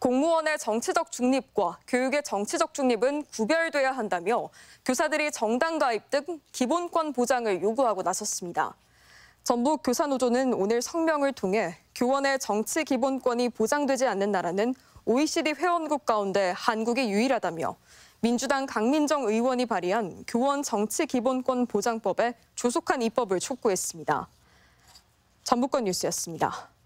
공무원의 정치적 중립과 교육의 정치적 중립은 구별돼야 한다며 교사들이 정당 가입 등 기본권 보장을 요구하고 나섰습니다. 전북 교사노조는 오늘 성명을 통해 교원의 정치 기본권이 보장되지 않는 나라는 OECD 회원국 가운데 한국이 유일하다며 민주당 강민정 의원이 발의한 교원 정치 기본권 보장법에 조속한 입법을 촉구했습니다. 전북권 뉴스였습니다.